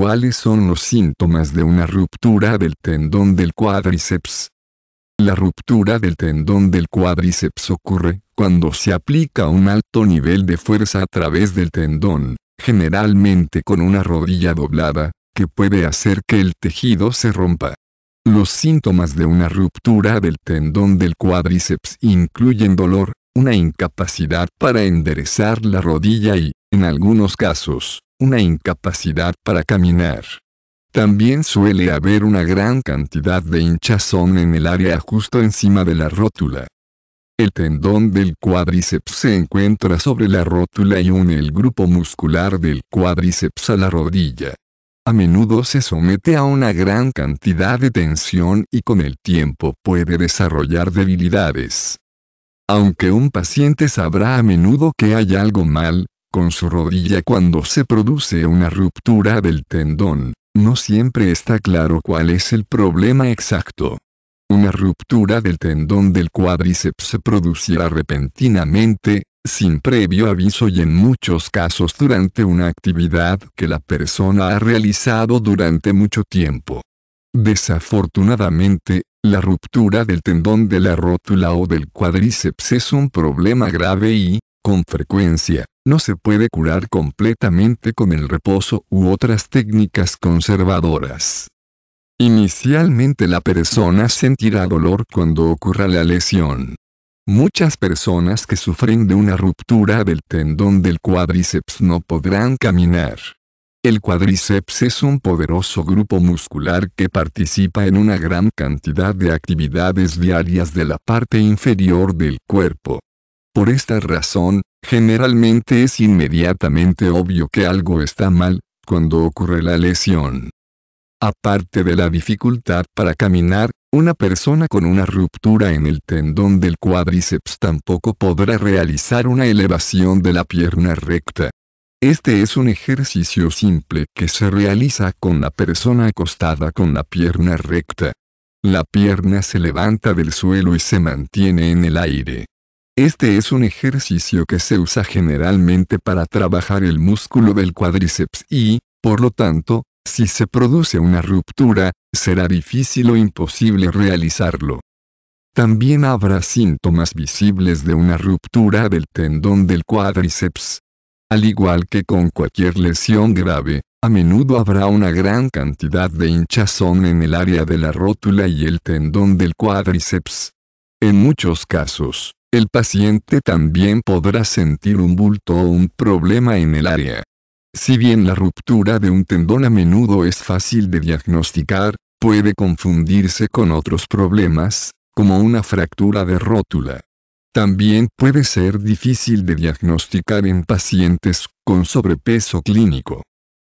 ¿Cuáles son los síntomas de una ruptura del tendón del cuádriceps? La ruptura del tendón del cuádriceps ocurre cuando se aplica un alto nivel de fuerza a través del tendón, generalmente con una rodilla doblada, que puede hacer que el tejido se rompa. Los síntomas de una ruptura del tendón del cuádriceps incluyen dolor, una incapacidad para enderezar la rodilla y, en algunos casos, una incapacidad para caminar. También suele haber una gran cantidad de hinchazón en el área justo encima de la rótula. El tendón del cuádriceps se encuentra sobre la rótula y une el grupo muscular del cuádriceps a la rodilla. A menudo se somete a una gran cantidad de tensión y con el tiempo puede desarrollar debilidades. Aunque un paciente sabrá a menudo que hay algo mal, con su rodilla cuando se produce una ruptura del tendón, no siempre está claro cuál es el problema exacto. Una ruptura del tendón del cuádriceps se producirá repentinamente, sin previo aviso y en muchos casos durante una actividad que la persona ha realizado durante mucho tiempo. Desafortunadamente, la ruptura del tendón de la rótula o del cuádriceps es un problema grave y, con frecuencia, no se puede curar completamente con el reposo u otras técnicas conservadoras. Inicialmente la persona sentirá dolor cuando ocurra la lesión. Muchas personas que sufren de una ruptura del tendón del cuádriceps no podrán caminar. El cuádriceps es un poderoso grupo muscular que participa en una gran cantidad de actividades diarias de la parte inferior del cuerpo. Por esta razón, generalmente es inmediatamente obvio que algo está mal, cuando ocurre la lesión. Aparte de la dificultad para caminar, una persona con una ruptura en el tendón del cuádriceps tampoco podrá realizar una elevación de la pierna recta. Este es un ejercicio simple que se realiza con la persona acostada con la pierna recta. La pierna se levanta del suelo y se mantiene en el aire. Este es un ejercicio que se usa generalmente para trabajar el músculo del cuádriceps y, por lo tanto, si se produce una ruptura, será difícil o imposible realizarlo. También habrá síntomas visibles de una ruptura del tendón del cuádriceps. Al igual que con cualquier lesión grave, a menudo habrá una gran cantidad de hinchazón en el área de la rótula y el tendón del cuádriceps. En muchos casos, el paciente también podrá sentir un bulto o un problema en el área. Si bien la ruptura de un tendón a menudo es fácil de diagnosticar, puede confundirse con otros problemas, como una fractura de rótula. También puede ser difícil de diagnosticar en pacientes con sobrepeso clínico.